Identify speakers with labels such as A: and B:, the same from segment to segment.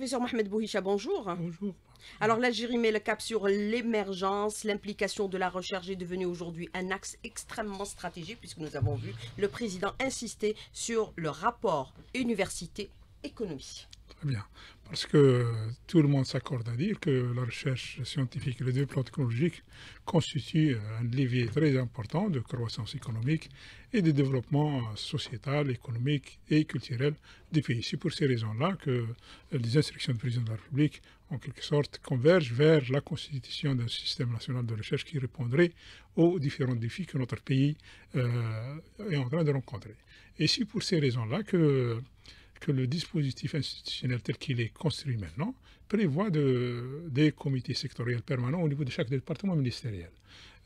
A: Professeur Mohamed Bouhicha, bonjour. Bonjour. Alors l'Algérie met le cap sur l'émergence. L'implication de la recherche est devenue aujourd'hui un axe extrêmement stratégique puisque nous avons vu le président insister sur le rapport université-économie
B: bien. Parce que tout le monde s'accorde à dire que la recherche scientifique et le développement technologique constituent un levier très important de croissance économique et de développement sociétal, économique et culturel des pays. C'est pour ces raisons-là que les instructions du président de la République, en quelque sorte, convergent vers la constitution d'un système national de recherche qui répondrait aux différents défis que notre pays euh, est en train de rencontrer. Et c'est pour ces raisons-là que que le dispositif institutionnel tel qu'il est construit maintenant prévoit de, des comités sectoriels permanents au niveau de chaque département ministériel.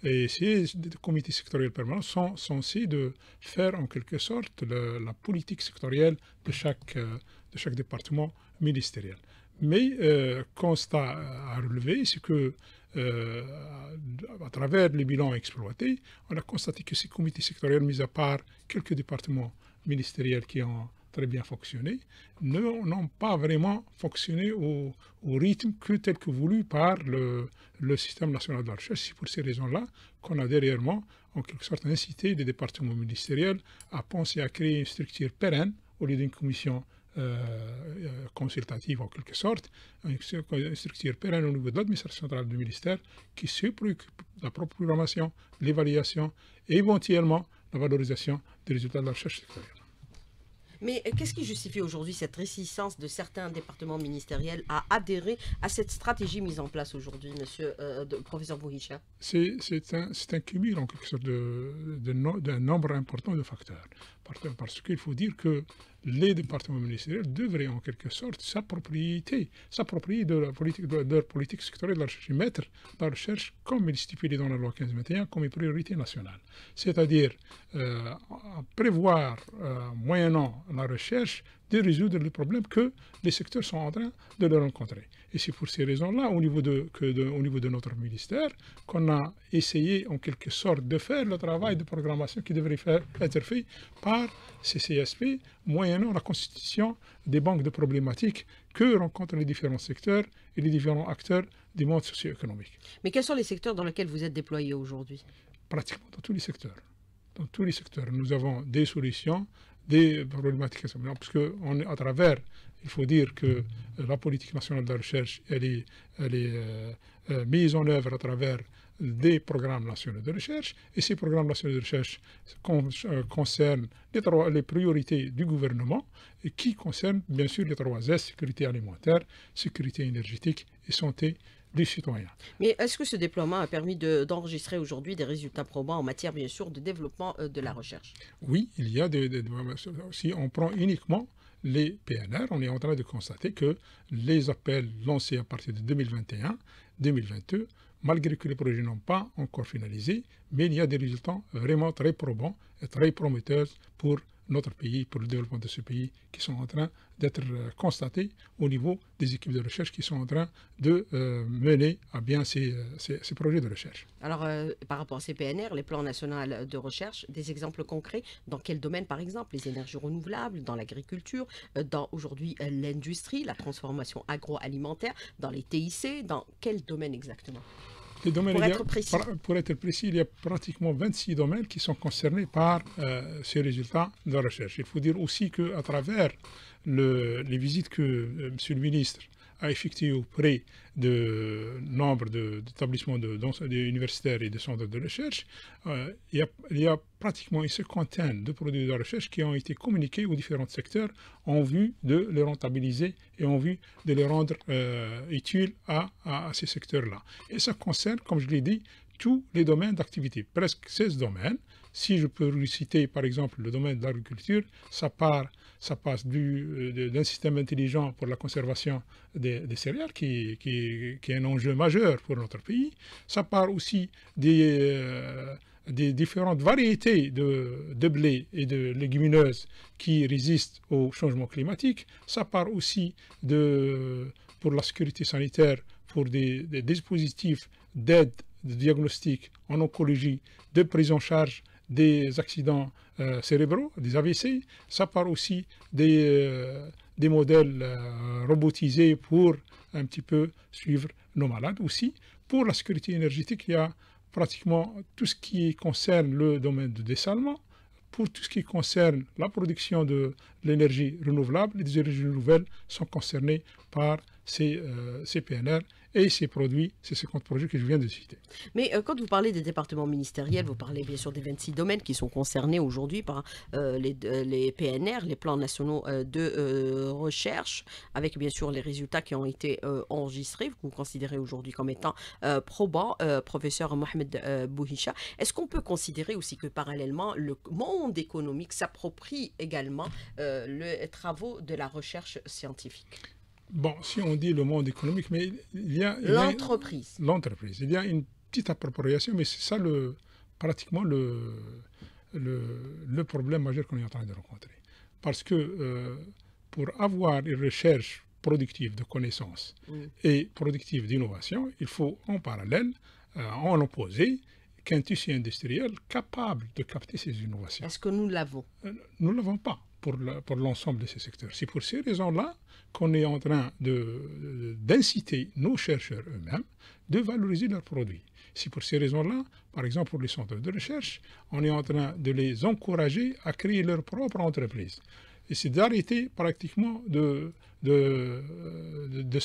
B: Et ces comités sectoriels permanents sont censés de faire en quelque sorte la politique sectorielle de chaque, euh, de chaque département ministériel. Mais euh, constat à relever, c'est que euh, à travers les bilans exploités, on a constaté que ces comités sectoriels, mis à part quelques départements ministériels qui ont très bien fonctionné, n'ont pas vraiment fonctionné au, rythme que tel que voulu par le, système national de la recherche. C'est pour ces raisons-là qu'on a derrière moi, en quelque sorte, incité les départements ministériels à penser à créer une structure pérenne au lieu d'une commission euh, euh, consultative en quelque sorte, une structure pérenne au niveau de l'administration centrale du ministère qui se préoccupe de la propre programmation, l'évaluation et éventuellement la valorisation des résultats de la recherche sectorielle.
A: Mais euh, qu'est-ce qui justifie aujourd'hui cette réticence de certains départements ministériels à adhérer à cette stratégie mise en place aujourd'hui, monsieur le euh, euh, professeur Bouhicha
B: C'est un, un, cumul en quelque sorte d'un nombre important de facteurs. Parce qu'il faut dire que les départements ministériels devraient en quelque sorte s'approprier, s'approprier de, la politique, de leur politique sectorielle de la recherche et mettre la recherche comme il est stipulé dans la loi 1521 comme une priorité nationale. C'est-à-dire euh, prévoir, euh, moyennant la recherche, de résoudre le problème que les secteurs sont en train de le rencontrer. Et c'est pour ces raisons-là, au, niveau de, niveau de notre ministère, qu'on a essayé en quelque sorte de faire le travail de programmation qui devrait être fait par ces CSP, moyennant la constitution des banques de problématiques que rencontrent les différents secteurs et les différents acteurs du monde socio-économique.
A: Mais quels sont les secteurs dans lesquels vous êtes déployé aujourd'hui
B: Pratiquement dans tous les secteurs dans tous les secteurs. Nous avons des solutions des problématiques on est à travers, il faut dire que euh, la politique nationale de la recherche, elle est, euh, euh, mise en œuvre à travers des programmes nationaux de recherche, et ces programmes nationaux de recherche concernent les, trois, les priorités du gouvernement, et qui concernent bien sûr les trois S, sécurité alimentaire, sécurité énergétique et santé du
A: Mais est-ce que ce déploiement a permis d'enregistrer aujourd'hui des résultats probants en matière, bien sûr, de développement euh, de la recherche
B: Oui, il y a des... des si on prend uniquement les PNR, on est en train de constater que les appels lancés à partir de 2021, 2022, malgré que les projets n'ont pas encore finalisé, mais il y a des résultats vraiment très probants et très prometteurs pour notre pays, pour le développement de ce pays, qui sont en train d'être euh, constatés au niveau des équipes de recherche qui sont en train de euh, mener à bien euh, ces, projets de recherche.
A: Alors, par rapport à ces PNR, les plans nationaux de recherche, des exemples concrets, dans quel domaine par exemple Les énergies renouvelables, dans l'agriculture, dans aujourd'hui l'industrie, la transformation agroalimentaire, dans les TIC, dans quel domaine exactement
B: pour, être précis. il y a pratiquement 26 domaines qui sont concernés par euh, ces résultats de recherche. Il faut dire aussi qu'à travers le, les visites que euh, M. le ministre a effectué auprès de nombre d'établissements de, universitaires et de centres de recherche, euh, il, y a, pratiquement une cinquantaine de produits de recherche qui ont été communiqués aux différents secteurs en vue de les rentabiliser et en vue de les rendre euh, utiles à, à, ces secteurs-là. Et ça concerne, comme je l'ai dit, tous les domaines d'activité, presque 16 domaines. Si je peux citer par exemple le domaine de l'agriculture, ça part ça passe euh, d'un système intelligent pour la conservation des, céréales, qui, est un enjeu majeur pour notre pays. Ça part aussi des, euh, différentes variétés de, blé et de légumineuses qui résistent au changement climatique. Ça part aussi de, pour la sécurité sanitaire, pour des, des dispositifs d'aide de diagnostic en oncologie, de prise en charge des accidents euh, cérébraux, des AVC, ça part aussi des, euh, des modèles euh, robotisés pour un petit peu suivre nos malades aussi. Pour la sécurité énergétique, il y a pratiquement tout ce qui concerne le domaine de dessalement, pour tout ce qui concerne la production de l'énergie renouvelable, les énergies nouvelles sont concernées par ces, ces PNR et ces produits, ce 50 projet que je viens de citer.
A: Mais euh, quand vous parlez des départements ministériels, vous parlez bien sûr des 26 domaines qui sont concernés aujourd'hui par euh, les, PNR, les plans nationaux euh, de recherche, avec bien sûr les résultats qui ont été enregistrés, que vous considérez aujourd'hui comme étant probants, professeur Mohamed Bouhicha. Est-ce qu'on peut considérer aussi que parallèlement, le monde économique s'approprie également les travaux de la recherche scientifique
B: bon, si on dit le monde économique, mais il y a... L'entreprise. L'entreprise. Il y a une petite appropriation, mais c'est ça le, pratiquement le, problème majeur qu'on est en train de rencontrer. Parce que euh, pour avoir une recherche productive de connaissances et productive d'innovation, il faut en parallèle, euh, en opposé, qu'un tissu industriel capable de capter ces innovations. Est-ce que nous l'avons euh, Nous ne l'avons pas pour l'ensemble de ces secteurs. C'est pour ces raisons-là qu'on est en train d'inciter nos chercheurs eux-mêmes de valoriser leurs produits. C'est pour ces raisons-là, par exemple pour les centres de recherche, on est en train de les encourager à créer leur propre entreprise. Et c'est d'arrêter pratiquement de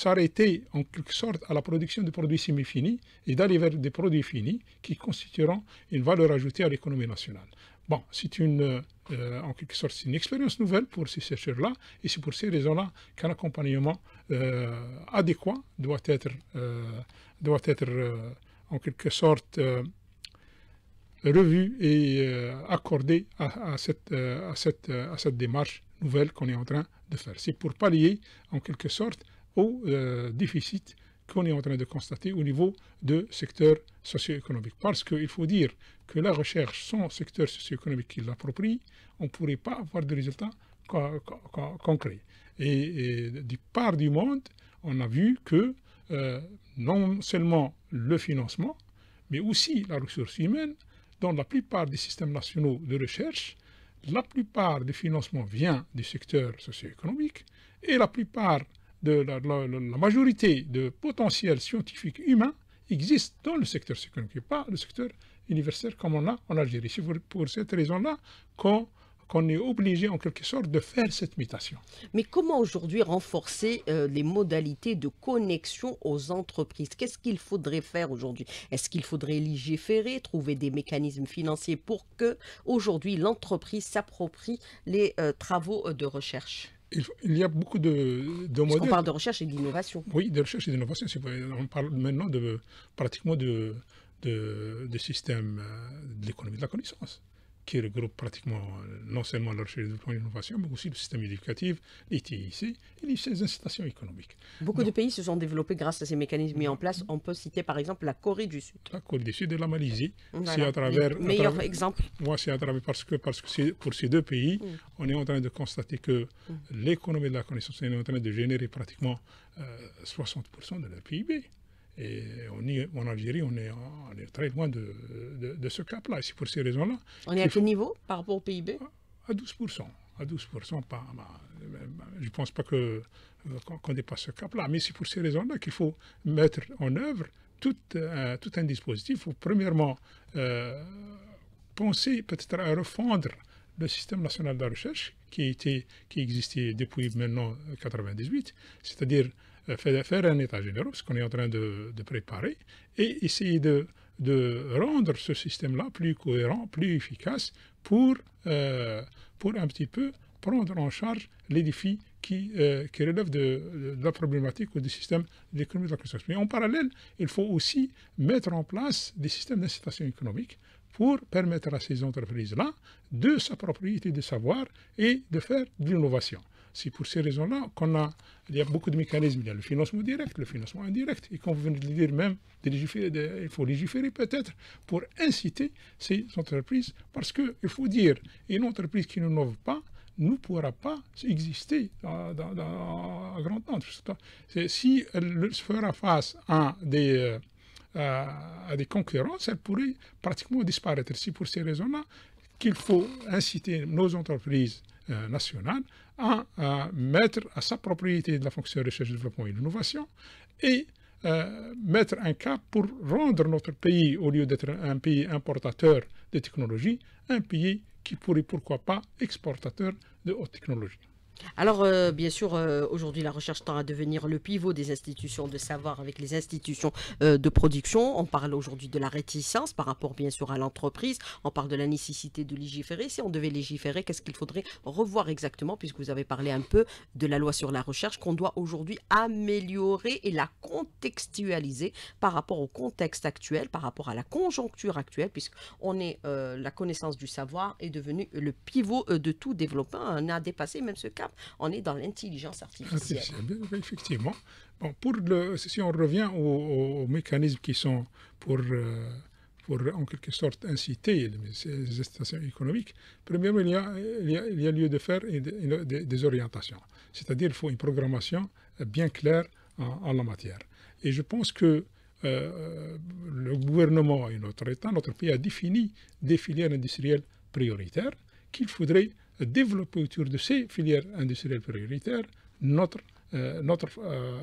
B: s'arrêter en quelque sorte à la production de produits semi-finis et d'aller vers des produits finis qui constitueront une valeur ajoutée à l'économie nationale. Bon, c'est une, euh, en quelque sorte, une expérience nouvelle pour ces chercheurs-là, et c'est pour ces raisons-là qu'un accompagnement euh, adéquat doit être, euh, doit être en quelque sorte revu et accordé à, à, cette, à cette démarche nouvelle qu'on est en train de faire. C'est pour pallier, en quelque sorte, au déficit qu'on est en train de constater au niveau de secteur socio-économique. Parce qu'il faut dire que la recherche sans secteur socio-économique qui l'approprie, on ne pourrait pas avoir de résultats concrets. Et, du part du monde, on a vu que euh, non seulement le financement, mais aussi la ressource humaine, dans la plupart des systèmes nationaux de recherche, la plupart des financements vient du secteur socio-économique et la plupart la, majorité de potentiel scientifique humain existe dans le secteur sécuritaire, pas le secteur universitaire comme on a en Algérie. C'est pour, cette raison-là qu'on est obligé en quelque sorte de faire cette mutation. Mais comment aujourd'hui renforcer euh, les modalités
A: de connexion aux entreprises Qu'est-ce qu'il faudrait faire aujourd'hui Est-ce qu'il faudrait légiférer, trouver des mécanismes financiers pour que aujourd'hui l'entreprise s'approprie les euh, travaux euh, de recherche
B: il y a beaucoup de, de modèles. On parle de recherche et d'innovation. Oui, de recherche et d'innovation. On parle maintenant pratiquement de, de, euh, de l'économie de la connaissance qui regroupe pratiquement euh, non seulement la recherche et développement l'innovation, mais aussi le système éducatif, les et les incitations économiques.
A: Beaucoup de pays se sont développés grâce à ces mécanismes mis en place. On peut citer par exemple la Corée du Sud.
B: La Corée du Sud et la Malaisie. C'est à travers, le meilleur exemple. Moi, c'est à travers parce que, parce que pour ces deux pays, mm. on est en train de constater que mm. l'économie de la connaissance est en train de générer pratiquement 60% euh, de leur PIB. Et on en Algérie, on est, on est très loin de, ce cap-là. Et c'est pour ces raisons-là. On est à quel niveau par rapport au PIB À 12%. À 12%, pas, bah, bah, je ne pense pas que, euh, qu'on dépasse ce cap-là. Mais c'est pour ces raisons-là qu'il faut mettre en œuvre tout, un, euh, tout un dispositif pour premièrement, euh, penser peut-être à refondre le système national de la recherche qui, était, qui existait depuis maintenant 1998, c'est-à-dire faire un État généraux, ce qu'on est en train de, préparer, et essayer de, rendre ce système-là plus cohérent, plus efficace pour, euh, pour un petit peu prendre en charge les défis qui, euh, relèvent de, la problématique ou du système d'économie de la croissance. Mais en parallèle, il faut aussi mettre en place des systèmes d'incitation économique pour permettre à ces entreprises-là de s'approprier des savoirs et de faire de l'innovation. C'est pour ces raisons-là qu'on a, il y a beaucoup de mécanismes. Il y a le financement direct, le financement indirect. Et comme vous venez de le dire même, il faut légiférer peut-être pour inciter ces entreprises, parce qu'il faut dire, une entreprise qui n'innove pas ne pourra pas exister à, nombre. Si elle se fera face à des, euh, à des concurrences, elle pourrait pratiquement disparaître. C'est pour ces raisons-là qu'il faut inciter nos entreprises euh, nationales à, mettre à sa propriété de la fonction recherche, développement et innovation et euh, mettre un cap pour rendre notre pays, au lieu d'être un pays importateur de technologies, un pays qui pourrait pourquoi pas exportateur de haute technologie.
A: Alors, euh, bien sûr, euh, aujourd'hui, la recherche tend à devenir le pivot des institutions de savoir avec les institutions euh, de production. On parle aujourd'hui de la réticence par rapport, bien sûr, à l'entreprise. On parle de la nécessité de légiférer. Si on devait légiférer, qu'est-ce qu'il faudrait revoir exactement, puisque vous avez parlé un peu de la loi sur la recherche qu'on doit aujourd'hui améliorer et la contextualiser par rapport au contexte actuel, par rapport à la conjoncture actuelle, puisque on est la connaissance du savoir est devenue le pivot de tout développement. On a dépassé même ce cas on est dans l'intelligence artificielle.
B: Effectivement. Bon, pour le, si on revient aux, mécanismes qui sont pour, euh, en quelque sorte inciter les stations économiques, premièrement, il y a, lieu de faire des, des, orientations. C'est-à-dire qu'il faut une programmation bien claire en, la matière. Et je pense que euh, euh, le gouvernement et notre État, notre pays a défini des filières industrielles prioritaires qu'il faudrait développer autour de ces filières industrielles prioritaires notre, euh, notre euh,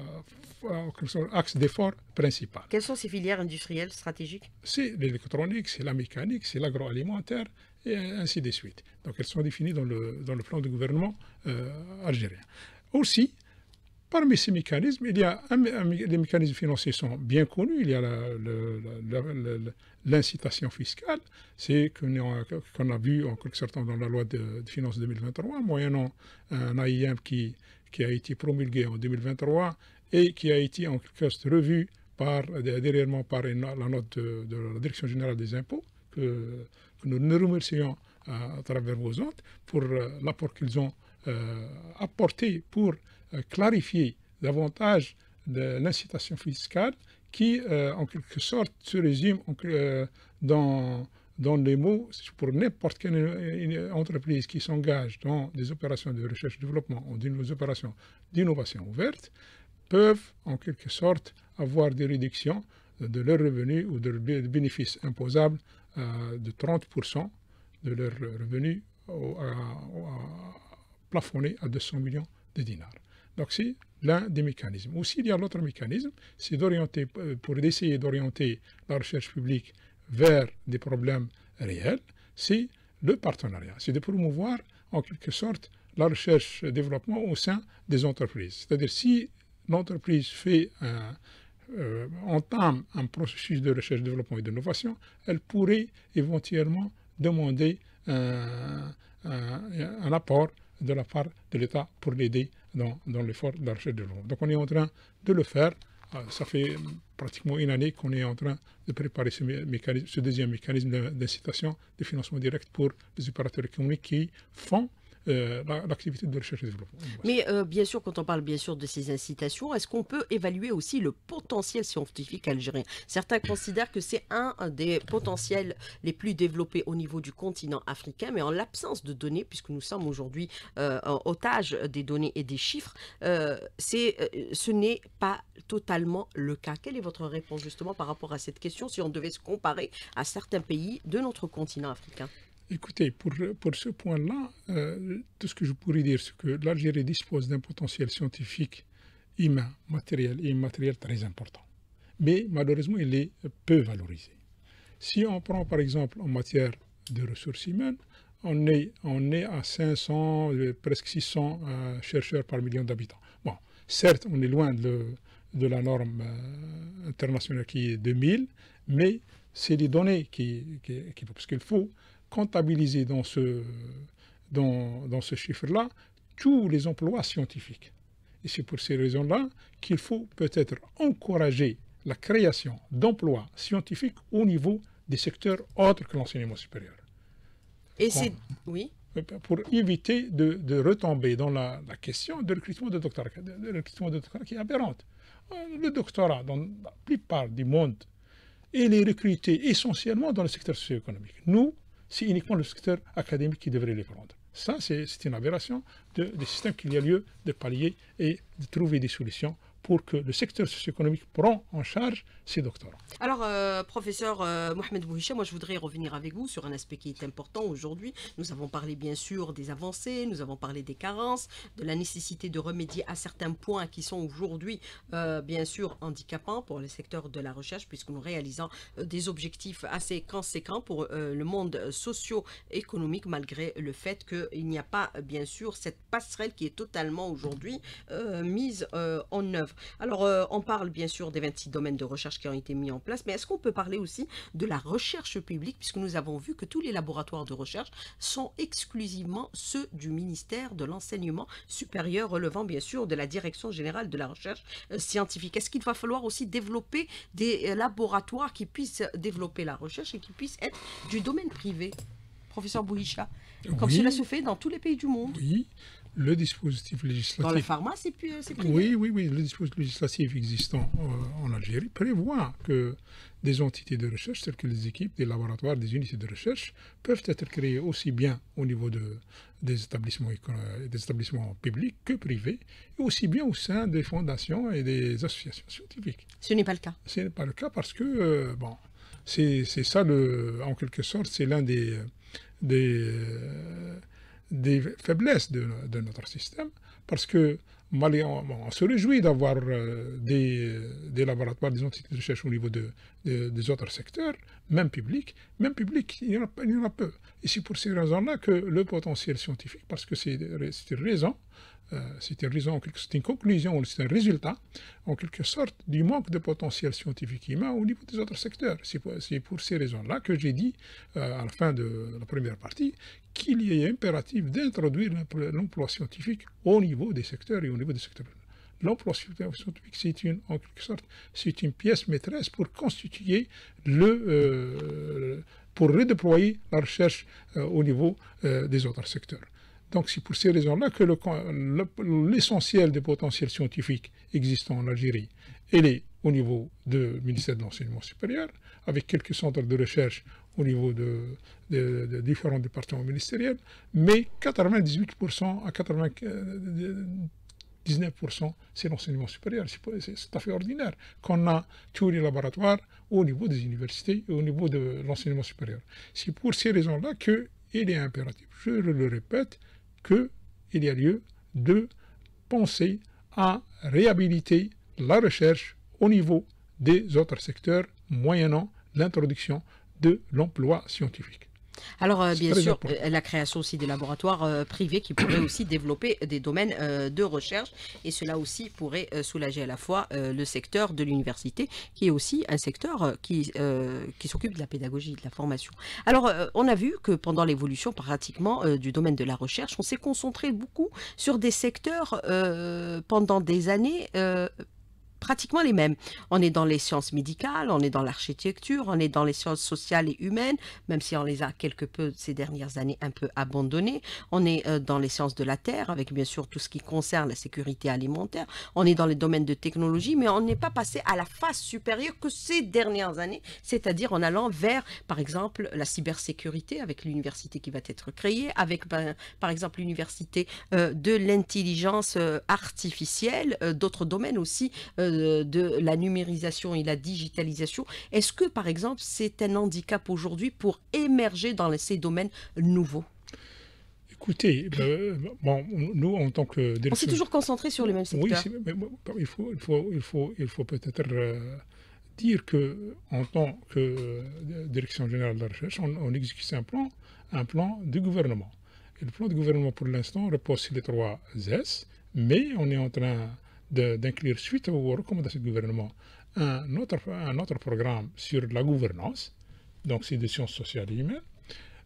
B: euh, axe d'effort principal. Quelles sont ces filières industrielles stratégiques C'est l'électronique, c'est la mécanique, c'est l'agroalimentaire, et ainsi de suite. Donc elles sont définies dans le, dans le plan de gouvernement algérien. Aussi, Parmi ces mécanismes, il y a des les mécanismes financiers sont bien connus. Il y a l'incitation fiscale, c'est qu'on a, vu en quelque sorte dans la loi de, finances 2023, moyennant un AIM qui, qui a été promulgué en 2023 et qui a été en quelque sorte revu par, derrière par la note de, la Direction générale des impôts, que, nous, remercions euh, à, travers vos autres pour euh, l'apport qu'ils ont euh, apporté pour euh, clarifier davantage de l'incitation fiscale qui, euh, en quelque sorte, se résume euh, dans, dans les mots pour n'importe quelle entreprise qui s'engage dans des opérations de recherche-développement ou des opérations d'innovation ouverte peuvent, en quelque sorte, avoir des réductions de leurs revenus ou de leurs bénéfices imposables de 30% de leurs revenus plafonnés à 200 millions de dinars. Donc c'est l'un des mécanismes. Aussi, il y a l'autre mécanisme, c'est d'orienter, euh, pour essayer d'orienter la recherche publique vers des problèmes réels, c'est le partenariat. C'est de promouvoir en quelque sorte la recherche-développement au sein des entreprises. C'est-à-dire si l'entreprise fait euh, entame un processus de recherche, développement et d'innovation, elle pourrait éventuellement demander un apport de la part de l'État pour l'aider dans, l'effort d'archer de l'eau. Donc on est en train de le faire. Euh, ça fait euh, pratiquement une année qu'on est en train de préparer ce, mécanisme, ce deuxième mécanisme d'incitation de financement direct pour les opérateurs économiques qui font euh, l'activité de recherche et développement.
A: Mais euh, bien sûr, quand on parle bien sûr de ces incitations, est-ce qu'on peut évaluer aussi le potentiel scientifique algérien Certains considèrent que c'est un des potentiels les plus développés au niveau du continent africain, mais en l'absence de données, puisque nous sommes aujourd'hui euh, en otage des données et des chiffres, euh, c'est, ce n'est pas totalement le cas. Quelle est votre réponse justement par rapport à cette question si on devait se comparer à certains pays de notre continent africain
B: Écoutez, pour, pour ce point-là, euh, tout ce que je pourrais dire, c'est que l'Algérie dispose d'un potentiel scientifique humain, matériel et immatériel très important. Mais malheureusement, il est peu valorisé. Si on prend par exemple en matière de ressources humaines, on est, on est à 500, euh, presque 600 euh, chercheurs par million d'habitants. Bon, certes, on est loin de, de la norme internationale qui est 2000, mais c'est les données qui, qui, parce qu'il faut comptabiliser dans ce, dans, dans ce chiffre-là tous les emplois scientifiques. Et c'est pour ces raisons-là qu'il faut peut-être encourager la création d'emplois scientifiques au niveau des secteurs autres que l'enseignement supérieur. Et c'est... Oui pour éviter de, de retomber dans la, question de recrutement de doctorat, de de qui est aberrante. Euh, le doctorat, dans la plupart du monde, il est recruté essentiellement dans le secteur socio-économique. Nous, c'est uniquement le secteur académique qui devrait les prendre. Ça, c'est une aberration du système qu'il y a lieu de pallier et de trouver des solutions pour que le secteur socio-économique prend en charge ces doctorants.
A: Alors, euh, professeur euh, Mohamed Bouhicha, moi je voudrais revenir avec vous sur un aspect qui est important aujourd'hui. Nous avons parlé bien sûr des avancées, nous avons parlé des carences, de la nécessité de remédier à certains points qui sont aujourd'hui euh, bien sûr handicapants pour le secteur de la recherche, puisque nous réalisons des objectifs assez conséquents pour le monde socio-économique, malgré le fait qu'il n'y a pas bien sûr cette passerelle qui est totalement aujourd'hui mise en œuvre. Alors, euh, on parle bien sûr des 26 domaines de recherche qui ont été mis en place, mais est-ce qu'on peut parler aussi de la recherche publique, puisque nous avons vu que tous les laboratoires de recherche sont exclusivement ceux du ministère de l'Enseignement supérieur, relevant bien sûr de la Direction générale de la recherche euh, scientifique. Est-ce qu'il va falloir aussi développer des euh, laboratoires qui puissent développer la recherche et qui puissent être du domaine privé professeur Bouhicha, comme cela se fait dans tous les pays du monde
B: le dispositif législatif. Dans les c'est privé euh, Oui, oui, oui. Le dispositif législatif existant euh, en Algérie prévoit que des entités de recherche, telles que les équipes, des laboratoires, des unités de recherche, peuvent être créées aussi bien au niveau de, des, établissements, des établissements publics que privés, et aussi bien au sein des fondations et des associations scientifiques. Ce n'est pas le cas. Ce n'est pas le cas parce que, euh, bon, c'est ça, le, en quelque sorte, c'est l'un des. des des faiblesses de, notre système, parce que on, se réjouit d'avoir euh, des, des, laboratoires, des entités de recherche au niveau de, des autres secteurs, même public, même public, il y en a, peu. Et c'est pour ces raisons-là que le potentiel scientifique, parce que c'est une raison, euh, c'est une raison, c'est une conclusion, c'est un résultat, en quelque sorte, du manque de potentiel scientifique humain au niveau des autres secteurs. C'est pour, ces raisons-là que j'ai dit, euh, à la fin de la première partie, qu'il y ait impératif d'introduire l'emploi scientifique au niveau des secteurs et au niveau des secteurs. L'emploi scientifique, c'est une, en sorte, c'est une pièce maîtresse pour constituer le, euh, pour redéployer la recherche euh, au niveau euh, des autres secteurs. Donc c'est pour ces raisons-là que l'essentiel des potentiels scientifiques existants en Algérie, est au niveau du ministère de l'Enseignement supérieur, avec quelques centres de recherche au niveau de, différents départements ministériels, mais 98% à 99% c'est l'enseignement supérieur. C'est tout à fait ordinaire qu'on a tous les laboratoires au niveau des universités au niveau de l'enseignement supérieur. C'est pour ces raisons-là qu'il est impératif, je le répète, qu'il y a lieu de penser à réhabiliter la recherche au niveau des autres secteurs moyennant l'introduction de l'emploi scientifique.
A: Alors, euh, bien sûr, euh, la création aussi des laboratoires euh, privés qui pourraient aussi développer des domaines de recherche. Et cela aussi pourrait soulager à la fois le secteur de l'université, qui est aussi un secteur qui, qui s'occupe de la pédagogie, de la formation. Alors, on a vu que pendant l'évolution pratiquement du domaine de la recherche, on s'est concentré beaucoup sur des secteurs pendant des années pratiquement les mêmes. On est dans les sciences médicales, on est dans l'architecture, on est dans les sciences sociales et humaines, même si on les a quelque peu ces dernières années un peu abandonnées. On est euh, dans les sciences de la terre, avec bien sûr tout ce qui concerne la sécurité alimentaire. On est dans les domaines de technologie, mais on n'est pas passé à la phase supérieure que ces dernières années, c'est-à-dire en allant vers, par exemple, la cybersécurité avec l'université qui va être créée, avec ben, par exemple l'université euh, de l'intelligence euh, artificielle, d'autres domaines aussi euh, de la numérisation et la digitalisation. Est-ce que, par exemple, c'est un handicap aujourd'hui pour émerger dans ces domaines nouveaux
B: Écoutez, eh ben, euh, bon, nous en tant que on s'est toujours concentré sur les mêmes secteurs. Oui, mais il faut, il faut, il faut, il faut peut-être euh, dire que en tant que direction générale de la recherche, on, exécute un plan, un plan du gouvernement. Et le plan du gouvernement pour l'instant repose sur les trois S, mais on est en train d'inclure, suite aux recommandations du gouvernement, un autre, un autre programme sur la gouvernance, donc c'est des sciences sociales et humaines.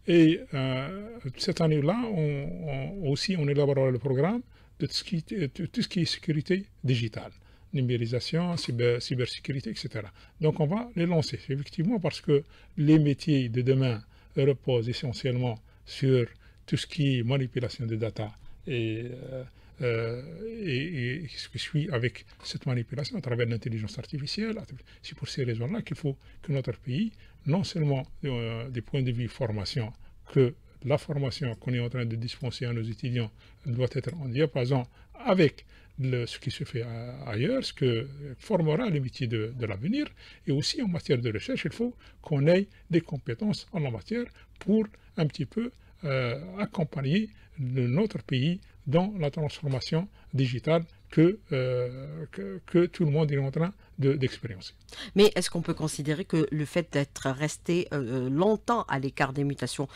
B: Et euh, cette année-là, on, aussi, on élaborera le programme de tout ce qui, tout ce qui est sécurité digitale, numérisation, cyber, cybersécurité, etc. Donc on va les lancer, effectivement, parce que les métiers de demain reposent essentiellement sur tout ce qui est manipulation des data et euh, euh, et, ce qui suit avec cette manipulation à travers l'intelligence artificielle. C'est pour ces raisons-là qu'il faut que notre pays, non seulement euh, des points de vue formation, que la formation qu'on est en train de dispenser à nos étudiants doit être en diapason avec ce qui se fait ailleurs, ce que formera les métiers de, l'avenir. Et aussi en matière de recherche, il faut qu'on ait des compétences en la matière pour un petit peu euh, accompagner notre pays dans la transformation digitale euh, que, que, tout le monde est en train d'expérimenter.
A: Mais est-ce qu'on peut considérer que le fait d'être resté euh, euh, longtemps à l'écart des mutations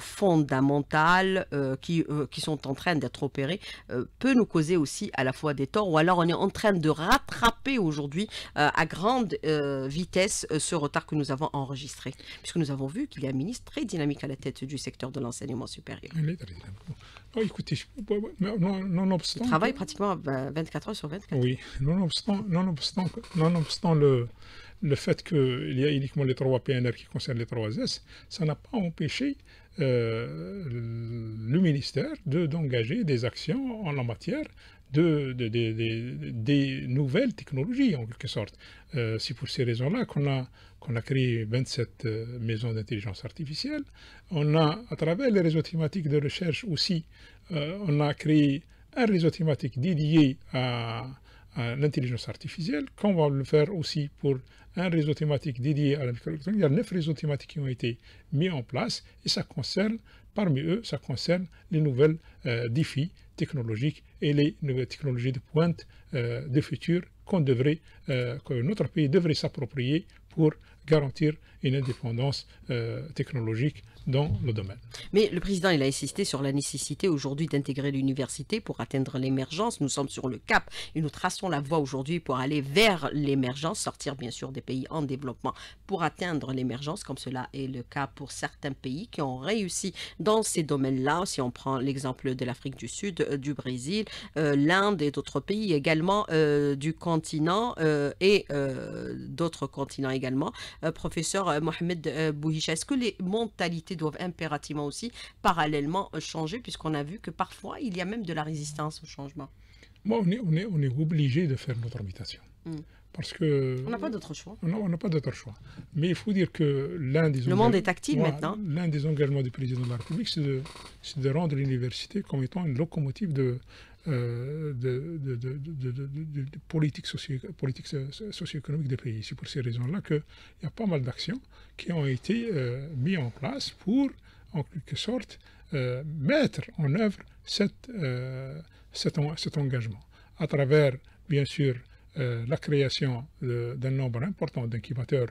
A: fondamentales qui, qui sont en train d'être opérées peut nous causer aussi à la fois des torts ou alors on est en train de rattraper aujourd'hui à grande vitesse ce retard que nous avons enregistré Puisque nous avons vu qu'il y a un ministre très dynamique à la tête du secteur de l'enseignement supérieur.
B: Il est très dynamique. Oh, travaille pratiquement 24 bah, heures sur 24. Oui, nonobstant, le, le fait qu'il y a uniquement les trois PNR qui concernent les trois S, ça n'a pas empêché euh, le ministère d'engager des actions en la matière de, de, des nouvelles technologies en quelque sorte. Euh, c'est pour ces raisons-là qu'on a qu'on a créé 27 euh, maisons d'intelligence artificielle. On a, à travers les réseaux thématiques de recherche aussi, euh, on a créé un réseau thématique dédié à, l'intelligence artificielle, qu'on va le faire aussi pour un réseau thématique dédié à la microélectronique. Il y a neuf réseaux thématiques qui ont été mis en place et ça concerne, parmi eux, ça concerne les nouvelles euh, défis technologiques et les nouvelles technologies de pointe de futur qu'on devrait, que notre pays devrait s'approprier pour garantir une indépendance euh, technologique dans le domaine.
A: Mais le président, il a insisté sur la nécessité aujourd'hui d'intégrer l'université pour atteindre l'émergence. Nous sommes sur le cap et nous traçons la voie aujourd'hui pour aller vers l'émergence, sortir bien sûr des pays en développement pour atteindre l'émergence, comme cela est le cas pour certains pays qui ont réussi dans ces domaines-là. Si on prend l'exemple de l'Afrique du Sud, euh, du Brésil, euh, l'Inde et d'autres pays également du continent et d'autres continents également euh, professeur euh, Mohamed euh, Bouhicha. Est-ce que les mentalités doivent impérativement aussi parallèlement changer, puisqu'on a vu que parfois il y a même de la résistance au changement
B: Moi, on est, on est, obligé de faire notre habitation. Hmm. Parce que. On n'a pas d'autre choix. on n'a pas d'autre choix. Mais il faut dire que l'un des. Le monde est tactile maintenant. L'un des engagements du président de la République, c'est de, rendre l'université comme étant une locomotive de, euh, de, de, politique, socio, politique socio-économique des pays. C'est pour ces raisons-là qu'il y a pas mal d'actions qui ont été euh, mises en place pour, en quelque sorte, euh, mettre en œuvre cette, cet, cet, engagement à travers, bien sûr, la création d'un nombre important d'incubateurs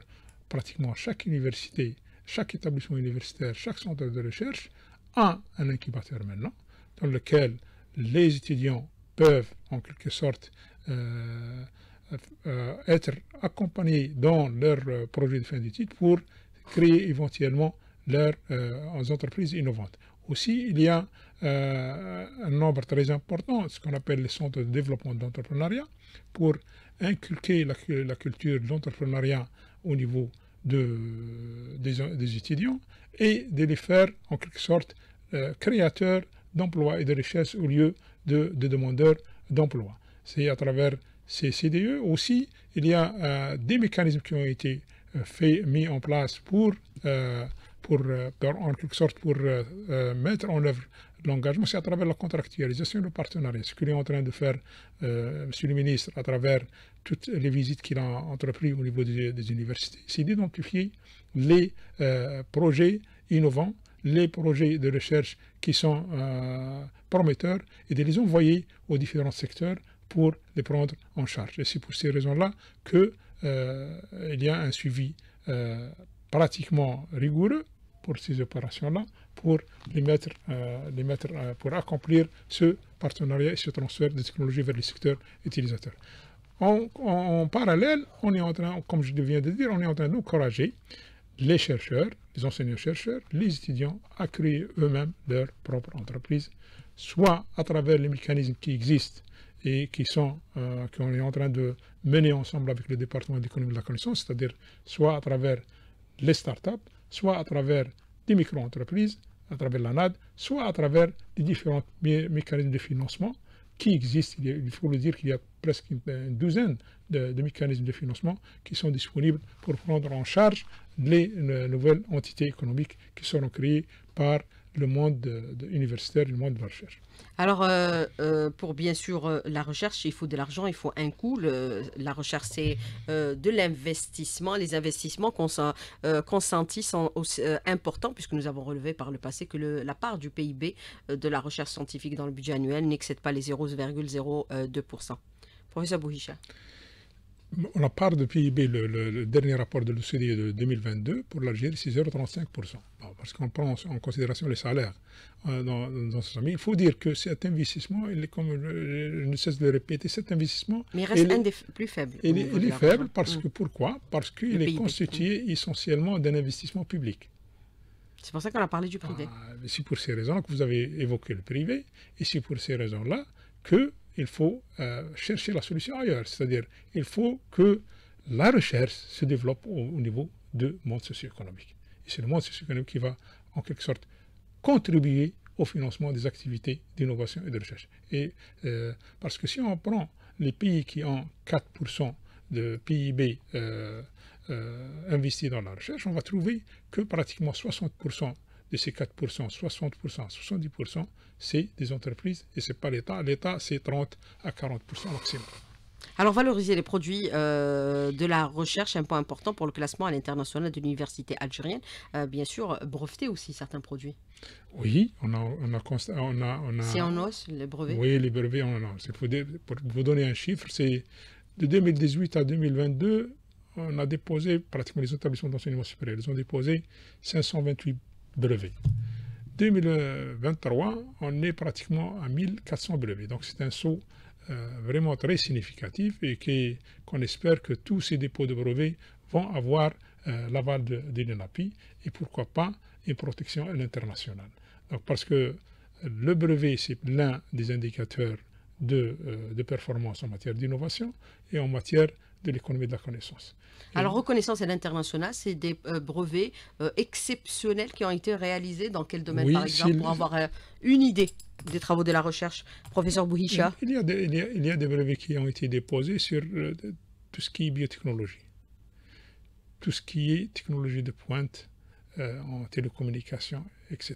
B: pratiquement chaque université, chaque établissement universitaire, chaque centre de recherche a un incubateur maintenant dans lequel les étudiants peuvent en quelque sorte euh, euh, être accompagnés dans leur euh, projet de fin d'études pour créer éventuellement leurs entreprises innovantes. Aussi, il y a un nombre très important, ce qu'on appelle les centres de développement d'entrepreneuriat, pour inculquer la, culture de l'entrepreneuriat au niveau des, étudiants et de les faire en quelque sorte créateurs d'emploi et de richesse au lieu de, de demandeurs d'emploi. C'est à travers ces CDE aussi, il y a euh, des mécanismes qui ont été euh, mis en place pour, euh, pour, en quelque sorte pour mettre en œuvre l'engagement, c'est à travers la contractualisation et le partenariat. Ce qu'il est en train de faire, Monsieur le ministre, à travers toutes les visites qu'il a entreprises au niveau des, des universités, c'est d'identifier les projets innovants, les projets de recherche qui sont euh, prometteurs et de les envoyer aux différents secteurs pour les prendre en charge. Et c'est pour ces raisons-là qu'il euh, y a un suivi euh, pratiquement rigoureux pour ces opérations-là, pour les mettre, euh, les pour accomplir ce partenariat et ce transfert de technologies vers les secteurs utilisateurs. En, parallèle, on est en train, comme je viens de dire, on est en train d'encourager les chercheurs, les enseignants-chercheurs, les étudiants à créer eux-mêmes leur propre entreprise, soit à travers les mécanismes qui existent et qui sont euh, qu'on est en train de mener ensemble avec le département d'économie de la connaissance, c'est-à-dire soit à travers les startups, soit à travers des micro-entreprises, à travers la NAD, soit à travers les différents mécanismes de financement qui existe. Il faut le dire qu'il y a presque une, douzaine de, de, mécanismes de financement qui sont disponibles pour prendre en charge les nouvelles entités économiques qui seront créées par le monde universitaire, le monde de la recherche.
A: Alors, euh, euh, pour bien sûr euh, la recherche, il faut de l'argent, il faut un coût. la recherche, c'est de l'investissement. Les investissements consentis sont importants puisque nous avons relevé par le passé que la part du PIB de la recherche scientifique dans le budget annuel n'excède pas les 0,02%. Professeur Bouhicha.
B: La part du PIB, le, dernier rapport de l'OCDE de 2022 pour l'Algérie, c'est 0,35% parce qu'on prend en considération les salaires euh, dans, dans ce Il faut dire que cet investissement, il comme je, ne cesse de le répéter, cet investissement... Mais il reste un des plus faibles. Il, est, faible parce que, mm. pourquoi Parce qu'il est constitué mm. essentiellement d'un investissement public. C'est pour ça qu'on a parlé du privé. Ah, c'est pour ces raisons que vous avez évoqué le privé, et c'est pour ces raisons-là qu'il faut euh, chercher la solution ailleurs. C'est-à-dire, il faut que la recherche se développe au, au niveau du monde socio-économique. Et c'est le monde socio qui va, en quelque sorte, contribuer au financement des activités d'innovation et de recherche. Et, euh, parce que si on prend les pays qui ont 4% de PIB euh, euh investi dans la recherche, on va trouver que pratiquement 60% de ces 4%, 60%, 70%, c'est des entreprises et ce n'est pas l'État. L'État, c'est 30 à 40% maximum.
A: Alors, valoriser les produits euh, de la recherche est un point important pour le classement à l'international de l'université algérienne. Euh, bien sûr, breveter aussi certains produits.
B: Oui, on a, on a, on a, on C'est en hausse, les brevets Oui, les brevets en a. pour vous donner un chiffre, c'est de 2018 à 2022, on a déposé, pratiquement les établissements d'enseignement supérieur, ils ont déposé 528 brevets. 2023, on est pratiquement à 1400 brevets. Donc, c'est un saut euh, vraiment très significatif et qu'on espère que tous ces dépôts de brevets vont avoir euh, l'aval de, de et pourquoi pas une protection à l'international. Parce que le brevet, c'est l'un des indicateurs de, euh, de, performance en matière d'innovation et en matière de l'économie de la connaissance. Alors,
A: reconnaissance à l'international, c'est des brevets exceptionnels qui ont été réalisés dans quel domaine, par exemple, pour avoir une idée des travaux de la recherche,
B: professeur Bouhicha il, y, a des, brevets qui ont été déposés sur euh, tout ce qui est biotechnologie, tout ce qui est technologie de pointe euh, en télécommunication, etc.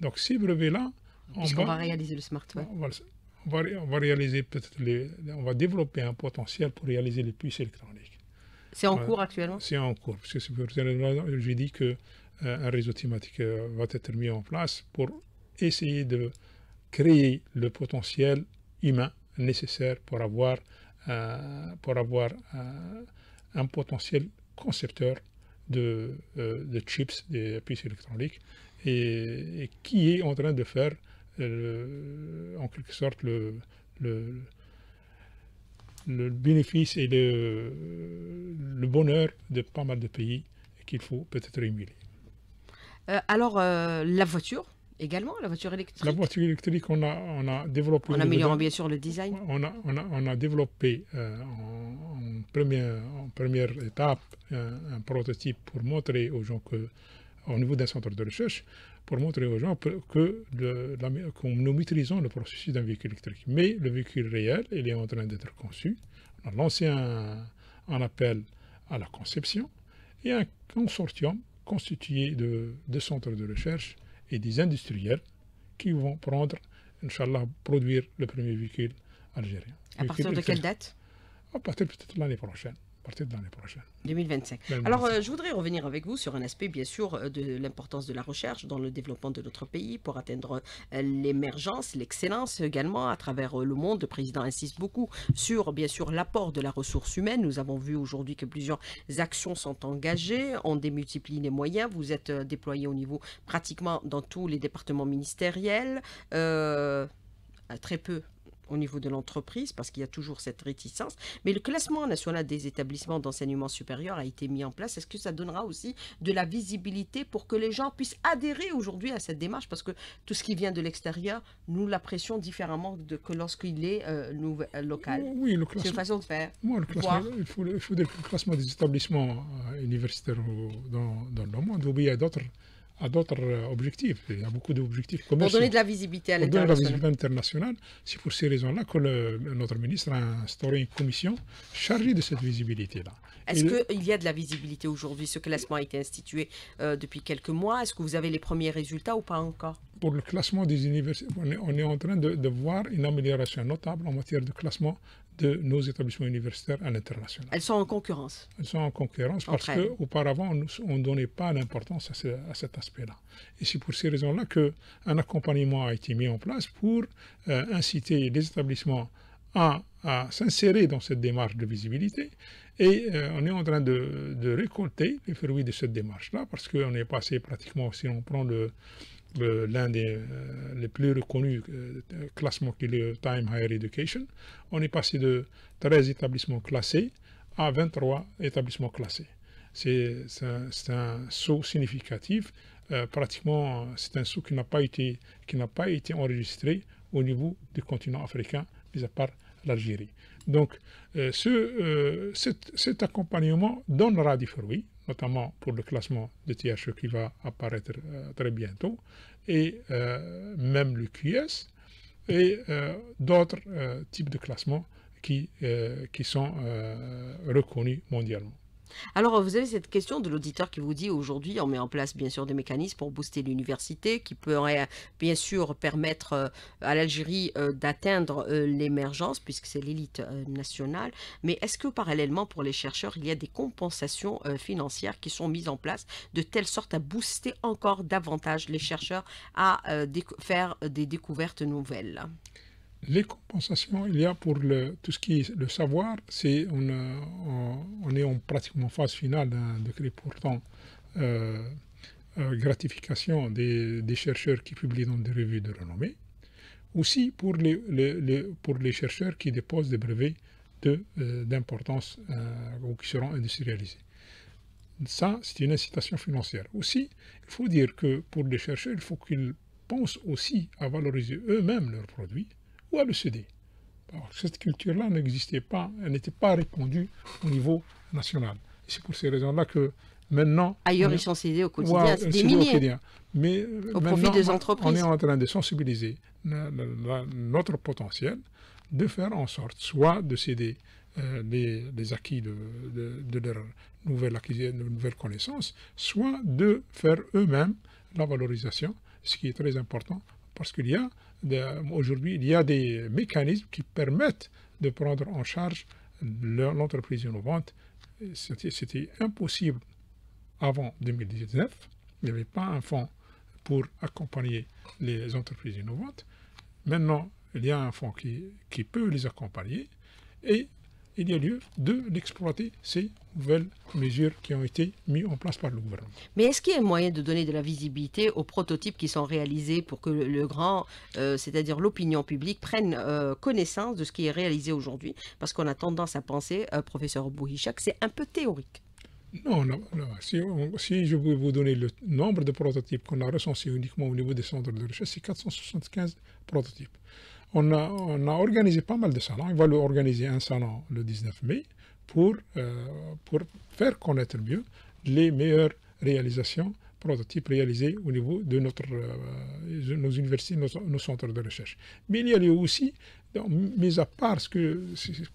B: Donc ces brevets-là, on, on, va
A: réaliser le smartphone.
B: On va, réaliser peut-être on va développer un potentiel pour réaliser les puces électroniques. C'est en cours actuellement C'est en cours, parce que c'est j'ai dit que euh, un réseau thématique va être mis en place pour essayer de créer le potentiel humain nécessaire pour avoir, euh, pour avoir euh, un potentiel concepteur de, euh, de chips, des puces électroniques, et, qui est en train de faire en quelque sorte le, le, bénéfice et le, le bonheur de pas mal de pays qu'il faut peut-être émuler.
A: alors, la voiture, Également, la voiture électrique
B: La voiture électrique, on a, on a développé... En améliorant bien sûr le design On a, on a, on a développé euh, en, première, en, première, étape euh, un, prototype pour montrer aux gens que, au niveau d'un centre de recherche, pour montrer aux gens que, nous maîtrisons le processus d'un véhicule électrique. Mais le véhicule réel, il est en train d'être conçu. On a lancé un, appel à la conception et un consortium constitué de, de centres de recherche et des industriels qui vont prendre, Inch'Allah, produire le premier véhicule algérien. À partir de quelle date À partir peut-être l'année prochaine. 2025. Alors, euh,
A: je voudrais revenir avec vous sur un aspect, bien sûr, euh, de l'importance de la recherche dans le développement de notre pays pour atteindre euh, l'émergence, l'excellence également à travers le monde. Le président insiste beaucoup sur, bien sûr, l'apport de la ressource humaine. Nous avons vu aujourd'hui que plusieurs actions sont engagées. On démultiplie les moyens. Vous êtes déployé au niveau pratiquement dans tous les départements ministériels. très peu au niveau de l'entreprise, parce qu'il y a toujours cette réticence. Mais le classement national des établissements d'enseignement supérieur a été mis en place. Est-ce que ça donnera aussi de la visibilité pour que les gens puissent adhérer aujourd'hui à cette démarche Parce que tout ce qui vient de l'extérieur, nous l'apprécions différemment de, que lorsqu'il est euh, euh, local. Oui, le classement. de faire. il,
B: faut, le classement des établissements euh, universitaires dans, dans le monde. Ou bien d'autres à d'autres euh, objectifs. Il y a beaucoup d'objectifs commerciaux. Pour donner de la visibilité à l'international. Pour donner de la visibilité internationale. C'est pour ces raisons-là que le, notre ministre a instauré une commission chargée de cette visibilité-là. Est-ce qu'il
A: y a de la visibilité aujourd'hui Ce classement a été institué euh, depuis quelques mois. Est-ce que vous avez les premiers résultats ou pas encore
B: Pour le classement des universités, on est, en train de, de, voir une amélioration notable en matière de classement de nos établissements universitaires à l'international. Elles sont en concurrence Elles sont en concurrence parce qu'auparavant, on ne donnait pas d'importance à, cet aspect-là. Et c'est pour ces raisons-là qu'un accompagnement a été mis en place pour euh, inciter les établissements à, s'insérer dans cette démarche de visibilité. Et euh, on est en train de, de, récolter les fruits de cette démarche-là parce qu'on est passé pratiquement, si on prend le, euh, l'un des euh, les plus reconnus euh, classements qui est le Time Higher Education. On est passé de 13 établissements classés à 23 établissements classés. C'est un, un, saut significatif. pratiquement, c'est un saut qui n'a pas, été, qui pas été enregistré au niveau du continent africain, mis à part l'Algérie. Donc, ce, cet, cet, accompagnement donnera des fruits, notamment pour le classement de THE qui va apparaître euh, très bientôt, et euh, même le QS, et euh, d'autres types de classements qui, qui sont reconnus mondialement.
A: Alors, euh, vous avez cette question de l'auditeur qui vous dit aujourd'hui, on met en place bien sûr des mécanismes pour booster l'université, qui pourrait euh, bien sûr permettre euh, à l'Algérie d'atteindre l'émergence, puisque c'est l'élite nationale. Mais est-ce que parallèlement, pour les chercheurs, il y a des compensations financières qui sont mises en place de telle sorte à booster encore davantage les chercheurs à faire des découvertes nouvelles
B: les compensations, il y a pour tout ce qui est le savoir, c'est on, euh, on, est en pratiquement phase finale d'un décret portant euh, euh, gratification des, chercheurs qui publient dans des revues de renommée. Aussi pour les, pour les chercheurs qui déposent des brevets d'importance euh, ou qui seront industrialisés. Ça, c'est une incitation financière. Aussi, il faut dire que pour les chercheurs, il faut qu'ils pensent aussi à valoriser eux-mêmes leurs produits le céder cette culture-là n'existait pas, elle n'était pas répandue au niveau national. C'est pour ces raisons-là que maintenant... Ailleurs, ils sont cédés au quotidien, Mais euh, au profit des entreprises. On est en train de sensibiliser notre potentiel de faire en sorte soit de céder euh, les, acquis de, de, de leur nouvelle connaissance, soit de faire eux-mêmes la valorisation, ce qui est très important parce qu'il y a Aujourd'hui, il y a des mécanismes qui permettent de prendre en charge l'entreprise innovante. C'était impossible avant 2019. Il n'y avait pas un fonds pour accompagner les entreprises innovantes. Maintenant, il y a un fonds qui, peut les accompagner. Et il y a lieu de d'exploiter ces nouvelles mesures qui ont été mises en place par le gouvernement.
A: Mais est-ce qu'il y a un moyen de donner de la visibilité aux prototypes qui sont réalisés pour que le grand, euh, c'est-à-dire l'opinion publique, prenne euh, connaissance de ce qui est réalisé aujourd'hui Parce qu'on a tendance à penser, professeur professeur Bouhichak,
B: c'est un peu théorique. Non, non, Si, je vais vous donner le nombre de prototypes qu'on a recensés uniquement au niveau des centres de recherche, c'est 475 prototypes on a, organisé pas mal de salons. On va organiser un salon le 19 mai pour, euh, pour faire connaître mieux les meilleures réalisations, prototypes réalisés au niveau de notre, euh, nos universités, nos, centres de recherche. Mais il y a aussi, mis à part, ce que,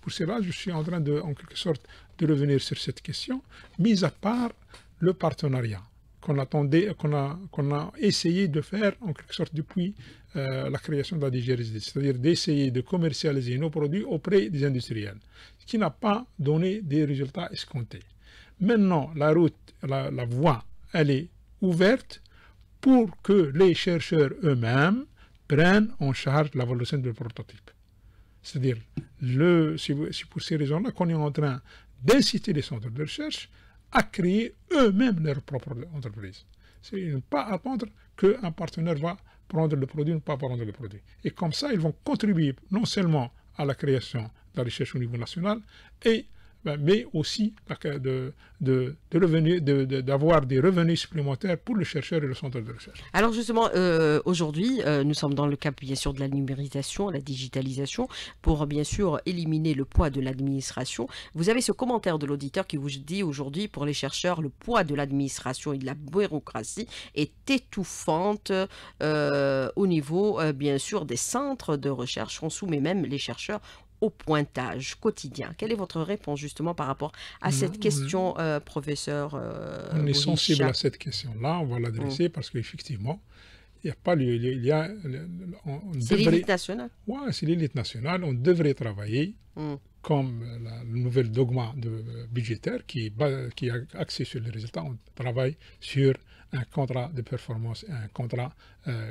B: pour cela, je suis en train de, en quelque sorte, de revenir sur cette question, mis à part le partenariat qu'on attendait, qu'on a, qu'on a essayé de faire en quelque sorte depuis eh, la création de la c'est-à-dire d'essayer de commercialiser nos produits auprès des industriels, ce qui n'a pas donné des résultats escomptés. Maintenant, la route, la, voie, elle est ouverte pour que les chercheurs eux-mêmes prennent en charge la volonté de prototype. C'est-à-dire, c'est pour ces raisons-là qu'on est en train d'inciter les centres de recherche à créer eux-mêmes leur propre entreprise. C'est ne pas attendre qu'un partenaire va prendre le produit ou ne pas prendre le produit. Et comme ça, ils vont contribuer non seulement à la création de la recherche au niveau national et ben, mais aussi d'avoir de, de, de des revenus supplémentaires pour le chercheur et le centre de recherche.
A: Alors justement, euh, aujourd'hui, euh, nous sommes dans le cadre bien sûr de la numérisation, la digitalisation, pour bien sûr éliminer le poids de l'administration. Vous avez ce commentaire de l'auditeur qui vous dit aujourd'hui, pour les chercheurs, le poids de l'administration et de la bureaucratie est étouffante euh, au niveau bien sûr des centres de recherche. On soumet même les chercheurs au pointage quotidien Quelle est votre réponse justement par rapport à mmh, cette mmh. question, euh, professeur euh, On est sensible à cette
B: question-là, on va l'adresser mmh. parce qu'effectivement, il n'y a pas lieu, il c'est l'élite nationale. Oui, c'est l'élite nationale. On devrait travailler comme la, le nouvel dogma de, euh, budgétaire qui est, qui axé sur les résultats. On travaille sur un contrat de performance et un contrat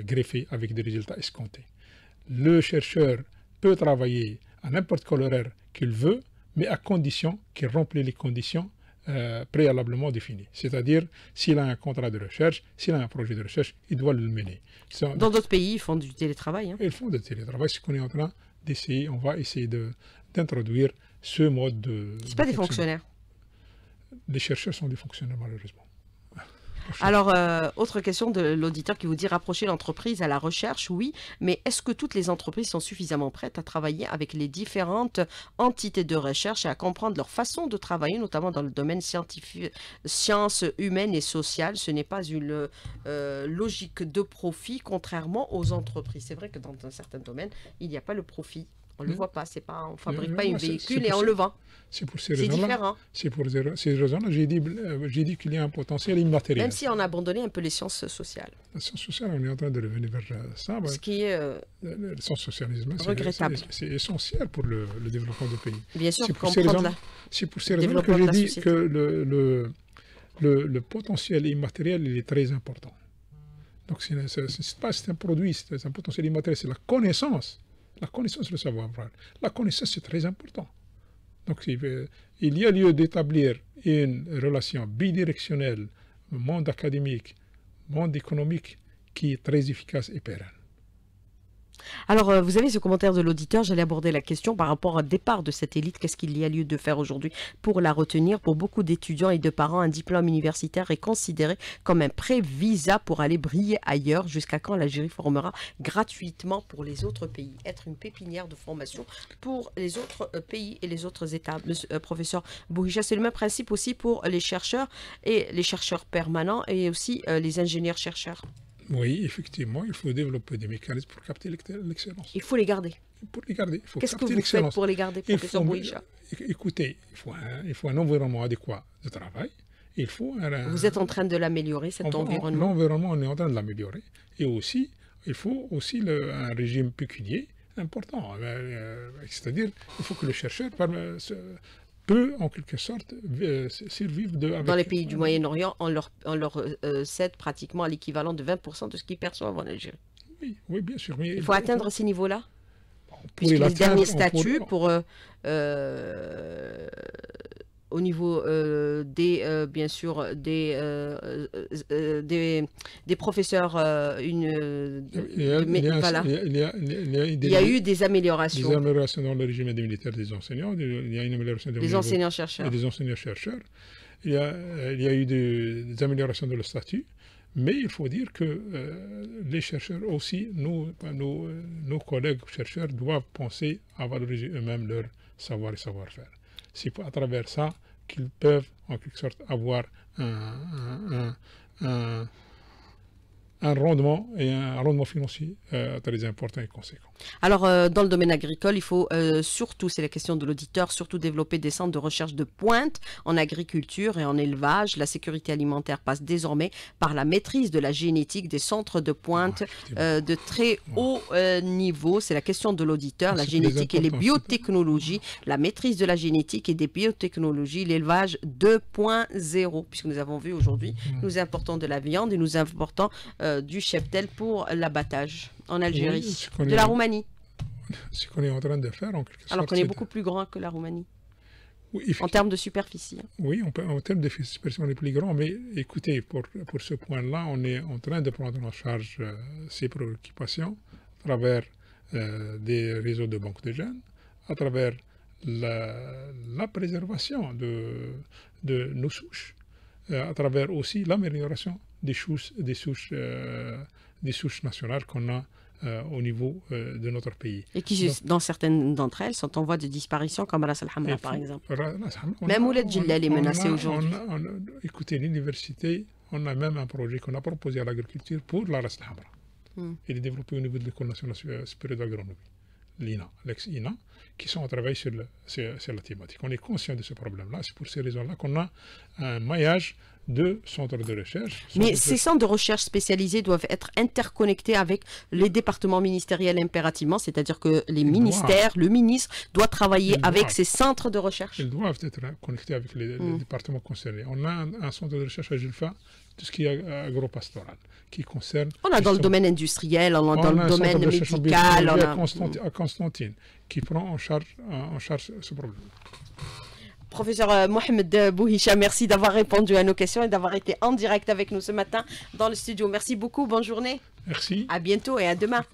B: greffé avec des résultats escomptés. Le chercheur peut travailler à n'importe quel horaire qu'il veut, mais à condition qu'il remplisse les conditions euh, préalablement définies. C'est-à-dire, s'il a un contrat de recherche, s'il a un projet de recherche, il doit le mener. Dans d'autres pays, ils font du télétravail. Hein. Ils font du télétravail, ce qu'on est en train d'essayer, on va essayer d'introduire ce mode de... Ce pas des fonctionnaires. Les chercheurs sont des fonctionnaires, malheureusement.
A: Alors, euh, autre question de l'auditeur qui vous dit rapprocher l'entreprise à la recherche, oui, mais est-ce que toutes les entreprises sont suffisamment prêtes à travailler avec les différentes entités de recherche et à comprendre leur façon de travailler, notamment dans le domaine scientifique, sciences humaines et sociales Ce n'est pas une euh, logique de profit, contrairement aux entreprises. C'est vrai que dans un certain domaine, il n'y a pas le profit on ne le hmm. voit pas, c'est pas, on ne fabrique pas un véhicule et on le vend. C'est pour ces raisons-là.
B: C'est pour ces raisons-là. J'ai dit, euh, j'ai dit qu'il y a un potentiel immatériel. Même si
A: on a abandonné un peu les sciences sociales.
B: Les sciences sociales, on est en train de revenir vers euh, ça. Ce qui
A: est euh, le
B: socialisme, c'est essentiel pour le, développement du pays. Bien sûr, c'est pour ces raisons, c'est pour ces raisons que j'ai dit que le, le, le potentiel immatériel il est très important. Donc, ce n'est pas un produit, c'est un potentiel immatériel, c'est la connaissance la connaissance, le savoir-faire. La connaissance, c'est très important. Donc, euh, il y a lieu d'établir une relation bidirectionnelle, monde académique, monde économique, qui est très efficace et pérenne.
A: Alors, euh, vous avez ce commentaire de l'auditeur. J'allais aborder la question par rapport au départ de cette élite. Qu'est-ce qu'il y a lieu de faire aujourd'hui pour la retenir Pour beaucoup d'étudiants et de parents, un diplôme universitaire est considéré comme un pré-visa pour aller briller ailleurs. Jusqu'à quand l'Algérie formera gratuitement pour les autres pays Être une pépinière de formation pour les autres euh, pays et les autres États. Monsieur, le euh, professeur Bourija, c'est le même principe aussi pour les chercheurs et les chercheurs permanents et aussi les ingénieurs-chercheurs.
B: Oui, effectivement, il faut développer des mécanismes pour capter l'excellence. Il faut les garder. Pour les garder, il faut Qu'est-ce que vous pour les garder, Écoutez, il faut, un, environnement adéquat de travail. Il faut vous êtes en
A: train de l'améliorer, cet environnement
B: L'environnement, on est en train de l'améliorer. Et aussi, il faut aussi le, un régime pécunier important. Euh, euh, c'est-à-dire, il faut que le chercheur euh, peut en quelque sorte euh, de... Dans les pays du
A: Moyen-Orient, on leur, on leur cède euh, euh, pratiquement à l'équivalent de 20% de ce qu'ils perçoivent en Algérie.
B: Oui, bien sûr. il faut atteindre ces niveaux-là
A: bah, Puisque les derniers statuts pour, euh, au niveau euh, des, euh, bien sûr, des, euh, euh des, des, professeurs, une, il y a eu des améliorations. Des
B: améliorations dans le régime des militaires des enseignants, il y a une amélioration des enseignants-chercheurs. des enseignants-chercheurs. Il, il, y a eu des, améliorations dans le statut. Mais il faut dire que les chercheurs aussi, nous, ben, nos, nos collègues chercheurs, doivent penser à valoriser eux-mêmes leur savoir et savoir-faire c'est à travers ça qu'ils peuvent en quelque sorte avoir un, un rendement et un rendement financier euh, très important et conséquent.
A: Alors, euh, dans le domaine agricole, il faut euh, surtout, c'est la question de l'auditeur, surtout développer des centres de recherche de pointe en agriculture et en élevage. La sécurité alimentaire passe désormais par la maîtrise de la génétique des centres de pointe de très haut niveau. C'est la question de l'auditeur, ah, la génétique et les biotechnologies, la maîtrise de la génétique et des biotechnologies, l'élevage 2.0, puisque nous avons vu aujourd'hui, mm. nous importons de la viande et nous importons... Euh, du cheptel pour l'abattage en Algérie, de la Roumanie. Ce
B: qu'on est en train de faire en quelque sorte. Alors qu'on est,
A: beaucoup plus grand que la Roumanie. Hein. en termes de
B: superficie. Oui, en termes de superficie, on est plus grand, mais écoutez, pour, ce point-là, on est en train de prendre en charge ces euh, préoccupations à travers euh, des réseaux de banques de jeunes, à travers la, préservation de, de nos souches, à travers aussi l'amélioration des, des, souches, euh, des souches nationales qu'on a euh, au niveau euh, de notre pays. Et qui,
A: dans certaines d'entre elles, sont en voie de disparition, comme la Al-Hamra, par exemple. même Ouled Jillal est menacé aujourd'hui.
B: Écoutez, l'université, on a même un projet qu'on a proposé à l'agriculture pour la Ras Al-Hamra. Hmm. Il est développé au niveau de l'École nationale supérieure d'agronomie, l'INA, l'ex-INA, qui sont en travail sur, sur, la thématique. On est conscient de ce problème-là. C'est pour ces raisons-là qu'on a un maillage de centres de recherche. Mais ces
A: centres de recherche spécialisés doivent être interconnectés avec les départements ministériels impérativement, c'est-à-dire que les ministères, le ministre doit travailler avec ces
B: centres de recherche. Ils doivent être connectés avec les, hmm. départements concernés. On a un, centre de recherche à Julfa tout ce qui est agro-pastoral, qui concerne... On a dans le domaine industriel, on a dans le domaine médical... On a à Constantine, qui prend en charge, en charge ce problème.
A: Professeur euh, Mohamed Bouhicha, merci d'avoir répondu à nos questions et d'avoir été en direct avec nous ce matin dans le studio. Merci beaucoup, bonne journée. Merci. À bientôt et à demain.